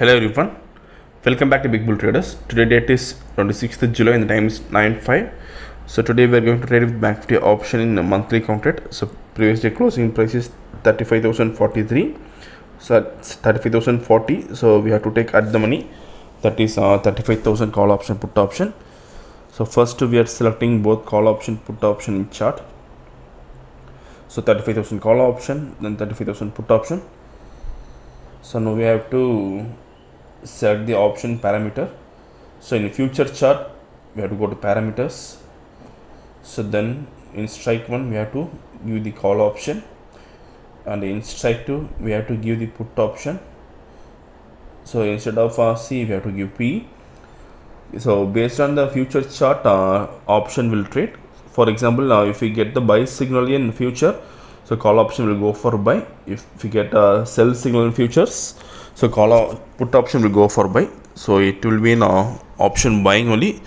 Hello everyone, welcome back to Big Bull Traders. Today date is 26th July and the time is 9.5. So today we are going to trade with Bank Nifty option in a monthly contract. So previous day closing price is 35,043. So 35,040. So we have to take at the money. That is uh, 35,000 call option put option. So first we are selecting both call option put option in chart. So 35,000 call option then 35,000 put option. So now we have to select the option parameter so in future chart we have to go to parameters so then in strike 1 we have to give the call option and in strike 2 we have to give the put option so instead of uh, c we have to give p so based on the future chart uh, option will trade for example now uh, if we get the buy signal in future so call option will go for buy if we get a uh, sell signal in futures so call put option will go for buy so it will be an uh, option buying only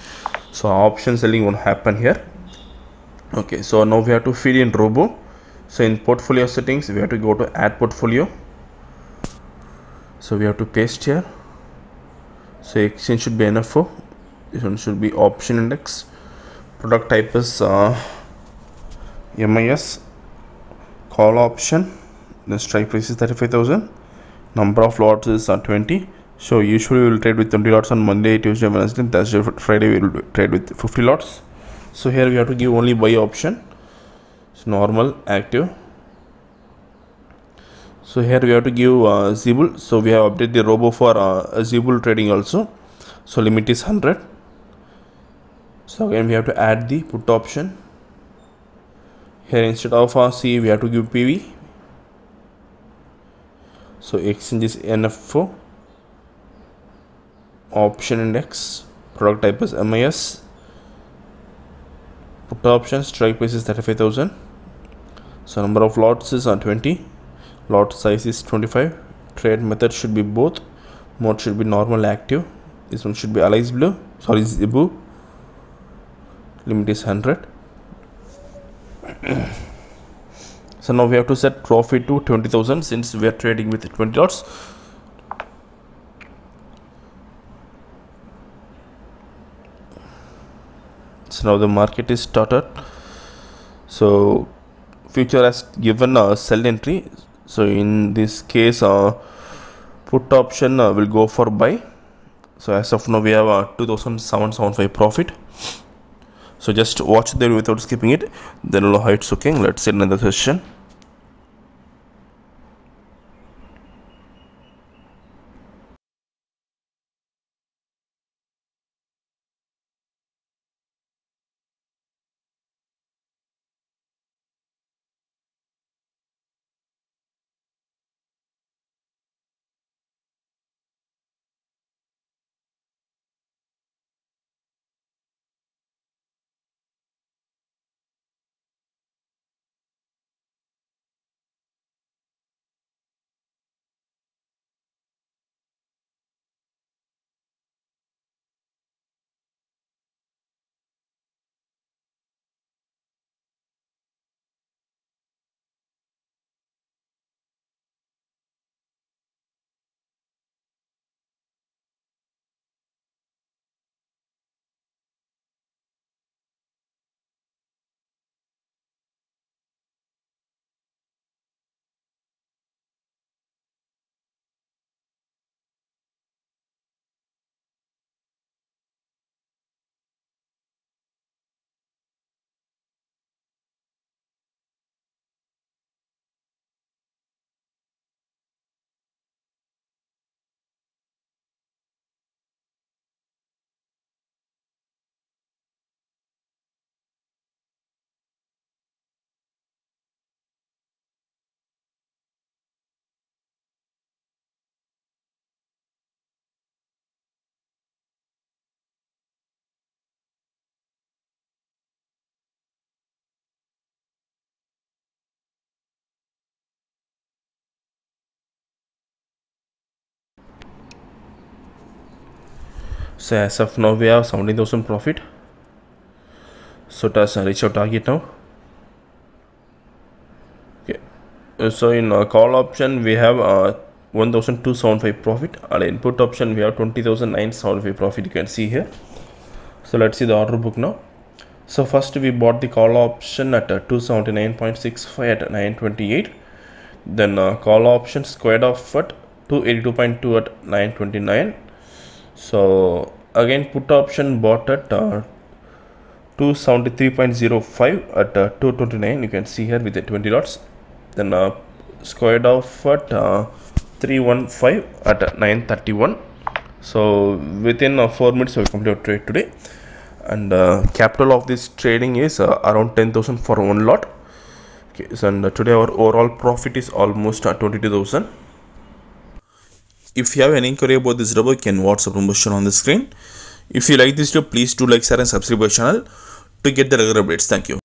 so option selling won't happen here okay so now we have to fill in robo so in portfolio settings we have to go to add portfolio so we have to paste here so exchange should be enough for this one should be option index product type is uh, mis call option the strike price is 35000 number of lots is uh, 20 so usually we will trade with 20 lots on monday tuesday wednesday thursday friday we will trade with 50 lots so here we have to give only buy option It's normal active so here we have to give uh, zebul. so we have updated the robo for uh, trading also so limit is 100 so again we have to add the put option here instead of uh, C we have to give PV so exchange is NFO option index product type is MIS put option strike price is 35,000 so number of lots is on uh, 20 lot size is 25 trade method should be both mode should be normal active this one should be allies blue sorry zebu limit is 100 so now we have to set profit to 20,000 since we are trading with 20 lots so now the market is started so future has given a sell entry so in this case uh, put option uh, will go for buy so as of now we have a uh, 2775 profit so just watch there without skipping it then how it's okay let's see another question. So as of now we have 17,000 profit. So it has reached our target now. Okay. Uh, so in uh, call option we have uh, 1,275 profit and input option we have 20,975 profit you can see here. So let's see the order book now. So first we bought the call option at uh, 279.65 at 928. Then uh, call option squared off at 282.2 at 929 so again put option bought at uh, 273.05 at uh, 229 you can see here with the 20 dots then uh, squared off at uh, 315 at 931 so within uh, 4 minutes we complete our trade today and uh, capital of this trading is uh, around 10000 for one lot okay so and today our overall profit is almost 22000 if you have any inquiry about this rubber, you can watch the promotion on the screen. If you like this video, please do like, share and subscribe to our channel to get the regular updates. Thank you.